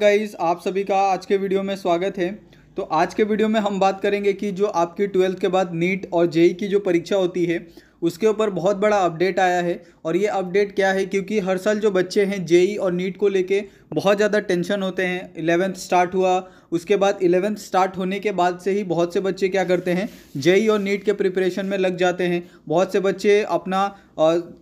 Guys आप सभी का आज के वीडियो में स्वागत है तो आज के वीडियो में हम बात करेंगे कि जो आपकी ट्वेल्थ के बाद नीट और जेई की जो परीक्षा होती है उसके ऊपर बहुत बड़ा अपडेट आया है और ये अपडेट क्या है क्योंकि हर साल जो बच्चे हैं जेई और नीट को लेके बहुत ज़्यादा टेंशन होते हैं इलेवेंथ स्टार्ट हुआ उसके बाद इलेवेंथ स्टार्ट होने के बाद से ही बहुत से बच्चे क्या करते हैं जेई और नीट के प्रिपरेशन में लग जाते हैं बहुत से बच्चे अपना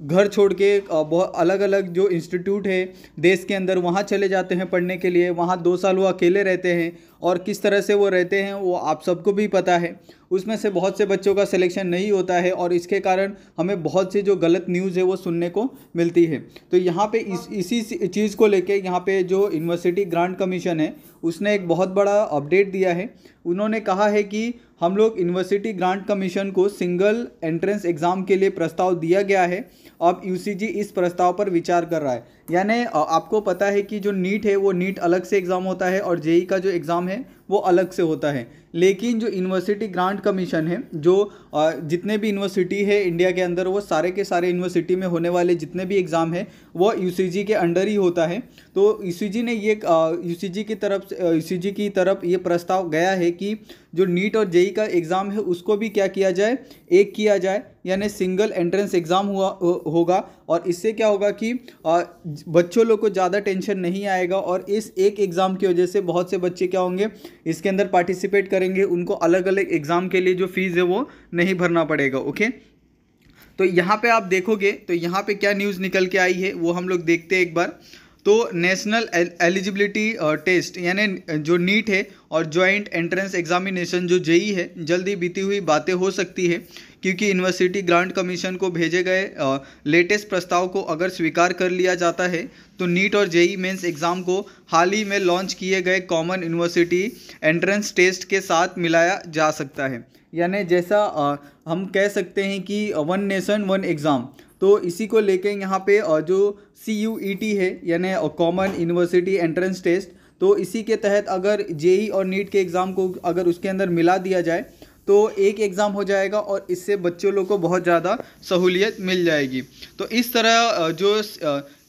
घर छोड़ के बहुत अलग अलग जो इंस्टीट्यूट है देश के अंदर वहाँ चले जाते हैं पढ़ने के लिए वहाँ दो साल वो अकेले रहते हैं और किस तरह से वो रहते हैं वो आप सबको भी पता है उसमें से बहुत से बच्चों का सिलेक्शन नहीं होता है और इसके कारण हमें बहुत से जो गलत न्यूज़ है वो सुनने को मिलती है तो यहाँ पे इस हाँ। इसी चीज़ को लेके यहाँ पे जो यूनिवर्सिटी ग्रांट कमीशन है उसने एक बहुत बड़ा अपडेट दिया है उन्होंने कहा है कि हम लोग यूनिवर्सिटी ग्रांट कमीशन को सिंगल एंट्रेंस एग्ज़ाम के लिए प्रस्ताव दिया गया है अब यू इस प्रस्ताव पर विचार कर रहा है यानी आपको पता है कि जो नीट है वो नीट अलग से एग्ज़ाम होता है और जेई e e का जो एग्ज़ाम है वो अलग से होता है लेकिन जो यूनिवर्सिटी ग्रांट कमीशन है जो जितने भी यूनिवर्सिटी है इंडिया के अंदर वो सारे के सारे यूनिवर्सिटी में होने वाले जितने भी एग्ज़ाम है वो यू के अंडर ही होता है तो यू ने ये यू की तरफ यू की तरफ ये प्रस्ताव गया है कि जो नीट और जेई का एग्ज़ाम है उसको भी क्या किया जाए एक किया जाए यानी सिंगल एंट्रेंस एग्ज़ाम हुआ हो, होगा और इससे क्या होगा कि बच्चों लोग को ज़्यादा टेंशन नहीं आएगा और इस एक एग्ज़ाम की वजह से बहुत से बच्चे क्या होंगे इसके अंदर पार्टिसिपेट करेंगे करेंगे उनको अलग अलग एग्ज़ाम के लिए जो फीस है वो नहीं भरना पड़ेगा ओके तो यहाँ पे आप देखोगे तो यहाँ पे क्या न्यूज़ निकल के आई है वो हम लोग देखते हैं एक बार तो नेशनल एलिजिबिलिटी टेस्ट यानी uh, जो नीट है और जॉइंट एंट्रेंस एग्जामिनेशन जो जेई e e है जल्दी बीती हुई बातें हो सकती है क्योंकि यूनिवर्सिटी ग्रांट कमीशन को भेजे गए लेटेस्ट प्रस्ताव को अगर स्वीकार कर लिया जाता है तो नीट और जेई मेंस एग्ज़ाम को हाल ही में लॉन्च किए गए कॉमन यूनिवर्सिटी एंट्रेंस टेस्ट के साथ मिलाया जा सकता है यानी जैसा हम कह सकते हैं कि वन नेशन वन एग्ज़ाम तो इसी को लेकर यहाँ पे जो सी यू ई टी है यानी कॉमन यूनिवर्सिटी एंट्रेंस टेस्ट तो इसी के तहत अगर जेई और नीट के एग्ज़ाम को अगर उसके अंदर मिला दिया जाए तो एक एग्ज़ाम हो जाएगा और इससे बच्चों लोग को बहुत ज़्यादा सहूलियत मिल जाएगी तो इस तरह जो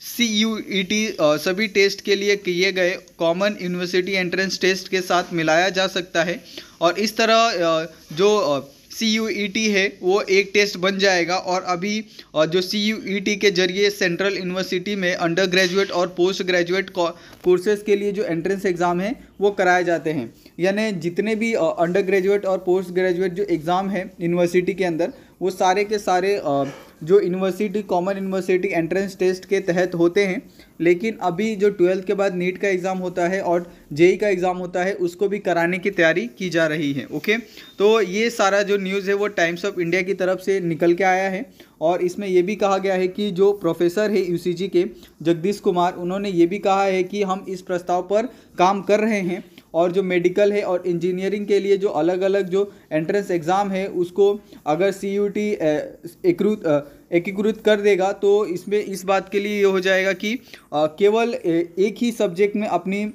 सी यू ई टी सभी टेस्ट के लिए किए गए कॉमन यूनिवर्सिटी एंट्रेंस टेस्ट के साथ मिलाया जा सकता है और इस तरह जो सी यू ई टी है वो एक टेस्ट बन जाएगा और अभी जो सी यू ई टी के जरिए सेंट्रल यूनिवर्सिटी में अंडर ग्रेजुएट और पोस्ट ग्रेजुएट कोर्सेज के लिए जो एंट्रेंस एग्ज़ाम है वो कराए जाते हैं यानी जितने भी अंडर ग्रेजुएट और पोस्ट ग्रेजुएट जो एग्ज़ाम है यूनिवर्सिटी के अंदर वो सारे के सारे जो university common university entrance test के तहत होते हैं लेकिन अभी जो ट्वेल्थ के बाद नीट का एग्ज़ाम होता है और जेई e e का एग्ज़ाम होता है उसको भी कराने की तैयारी की जा रही है ओके तो ये सारा जो न्यूज़ है वो टाइम्स ऑफ इंडिया की तरफ से निकल के आया है और इसमें यह भी कहा गया है कि जो प्रोफेसर है यूसीजी के जगदीश कुमार उन्होंने ये भी कहा है कि हम इस प्रस्ताव पर काम कर रहे हैं और जो मेडिकल है और इंजीनियरिंग के लिए जो अलग अलग जो एंट्रेंस एग्ज़ाम है उसको अगर सी यू टी एकीकृत कर देगा तो इसमें इस बात के लिए ये हो जाएगा कि केवल एक ही सब्जेक्ट में अपनी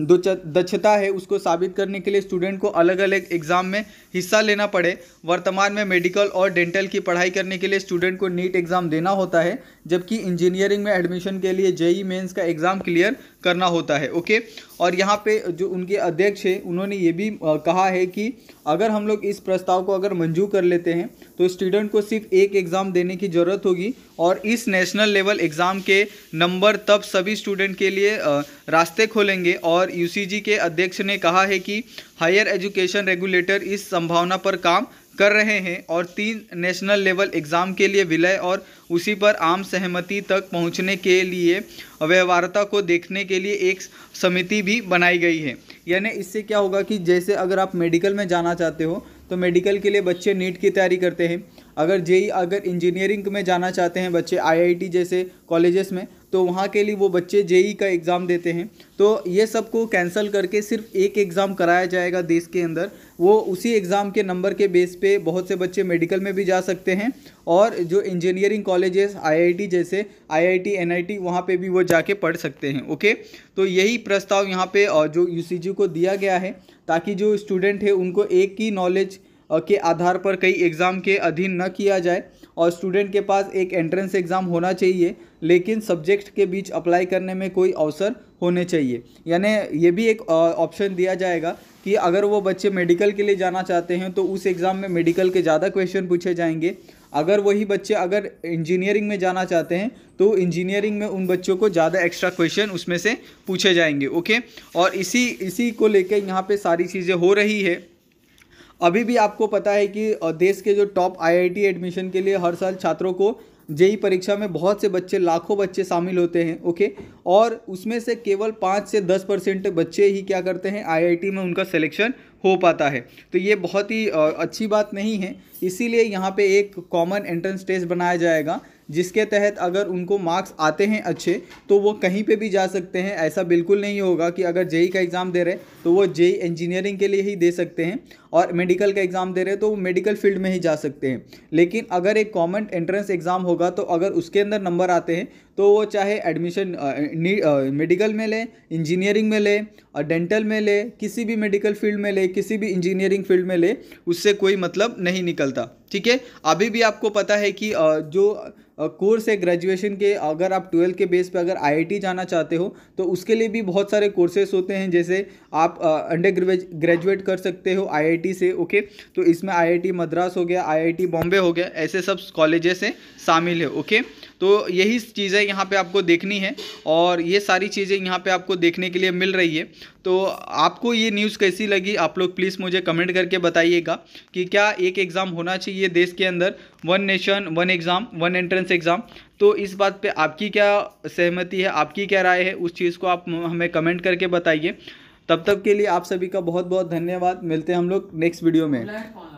दक्षता है उसको साबित करने के लिए स्टूडेंट को अलग अलग एग्ज़ाम में हिस्सा लेना पड़े वर्तमान में मेडिकल और डेंटल की पढ़ाई करने के लिए स्टूडेंट को नीट एग्ज़ाम देना होता है जबकि इंजीनियरिंग में एडमिशन के लिए जेई मेंस का एग्ज़ाम क्लियर करना होता है ओके और यहाँ पे जो उनके अध्यक्ष हैं उन्होंने ये भी कहा है कि अगर हम लोग इस प्रस्ताव को अगर मंजूर कर लेते हैं तो स्टूडेंट को सिर्फ एक एग्ज़ाम देने की ज़रूरत होगी और इस नेशनल लेवल एग्ज़ाम के नंबर तब सभी स्टूडेंट के लिए रास्ते खोलेंगे और यू के अध्यक्ष ने कहा है कि हायर एजुकेशन रेगुलेटर इस संभावना पर काम कर रहे हैं और तीन नेशनल लेवल एग्ज़ाम के लिए विलय और उसी पर आम सहमति तक पहुंचने के लिए व्यवहारता को देखने के लिए एक समिति भी बनाई गई है यानी इससे क्या होगा कि जैसे अगर आप मेडिकल में जाना चाहते हो तो मेडिकल के लिए बच्चे नीट की तैयारी करते हैं अगर जेई अगर इंजीनियरिंग में जाना चाहते हैं बच्चे आईआईटी जैसे कॉलेजेस में तो वहाँ के लिए वो बच्चे जेई का एग्ज़ाम देते हैं तो ये सब को कैंसिल करके सिर्फ एक एग्ज़ाम कराया जाएगा देश के अंदर वो उसी एग्ज़ाम के नंबर के बेस पे बहुत से बच्चे मेडिकल में भी जा सकते हैं और जो इंजीनियरिंग कॉलेजेस आईआईटी जैसे आईआईटी एनआईटी वहाँ पे भी वो जाके पढ़ सकते हैं ओके तो यही प्रस्ताव यहाँ पर जो यू को दिया गया है ताकि जो स्टूडेंट है उनको एक ही नॉलेज के आधार पर कई एग्ज़ाम के अधीन न किया जाए और स्टूडेंट के पास एक एंट्रेंस एग्ज़ाम होना चाहिए लेकिन सब्जेक्ट के बीच अप्लाई करने में कोई अवसर होने चाहिए यानी ये भी एक ऑप्शन दिया जाएगा कि अगर वो बच्चे मेडिकल के लिए जाना चाहते हैं तो उस एग्ज़ाम में मेडिकल के ज़्यादा क्वेश्चन पूछे जाएंगे अगर वही बच्चे अगर इंजीनियरिंग में जाना चाहते हैं तो इंजीनियरिंग में उन बच्चों को ज़्यादा एक्स्ट्रा क्वेश्चन उसमें से पूछे जाएंगे ओके और इसी इसी को लेकर यहाँ पे सारी चीज़ें हो रही है अभी भी आपको पता है कि देश के जो टॉप आईआईटी एडमिशन के लिए हर साल छात्रों को जेई परीक्षा में बहुत से बच्चे लाखों बच्चे शामिल होते हैं ओके और उसमें से केवल पाँच से दस परसेंट बच्चे ही क्या करते हैं आईआईटी में उनका सिलेक्शन हो पाता है तो ये बहुत ही अच्छी बात नहीं है इसीलिए यहाँ पे एक कॉमन एंट्रेंस टेस्ट बनाया जाएगा जिसके तहत अगर उनको मार्क्स आते हैं अच्छे तो वो कहीं पे भी जा सकते हैं ऐसा बिल्कुल नहीं होगा कि अगर जेई का एग्ज़ाम दे रहे तो वो जेई इंजीनियरिंग के लिए ही दे सकते हैं और मेडिकल का एग्ज़ाम दे रहे तो वो मेडिकल फील्ड में ही जा सकते हैं लेकिन अगर एक कॉमन एंट्रेंस एग्ज़ाम होगा तो अगर उसके अंदर नंबर आते हैं तो वो चाहे एडमिशन मेडिकल में ले इंजीनियरिंग में ले और डेंटल में ले किसी भी मेडिकल फील्ड में ले किसी भी इंजीनियरिंग फील्ड में ले उससे कोई मतलब नहीं निकलता ठीक है अभी भी आपको पता है कि जो कोर्स है ग्रेजुएशन के अगर आप ट्वेल्थ के बेस पे अगर आईआईटी जाना चाहते हो तो उसके लिए भी बहुत सारे कोर्सेस होते हैं जैसे आप अंडर ग्रेजुएट कर सकते हो आईआईटी से ओके तो इसमें आईआईटी मद्रास हो गया आईआईटी बॉम्बे हो गया ऐसे सब कॉलेजेस हैं शामिल है ओके तो यही चीज़ें यहाँ पे आपको देखनी है और ये सारी चीज़ें यहाँ पे आपको देखने के लिए मिल रही है तो आपको ये न्यूज़ कैसी लगी आप लोग प्लीज़ मुझे कमेंट करके बताइएगा कि क्या एक एग्ज़ाम होना चाहिए देश के अंदर one nation one exam one entrance exam तो इस बात पे आपकी क्या सहमति है आपकी क्या राय है उस चीज़ को आप हमें कमेंट करके बताइए तब तक के लिए आप सभी का बहुत बहुत धन्यवाद मिलते हैं हम लोग नेक्स्ट वीडियो में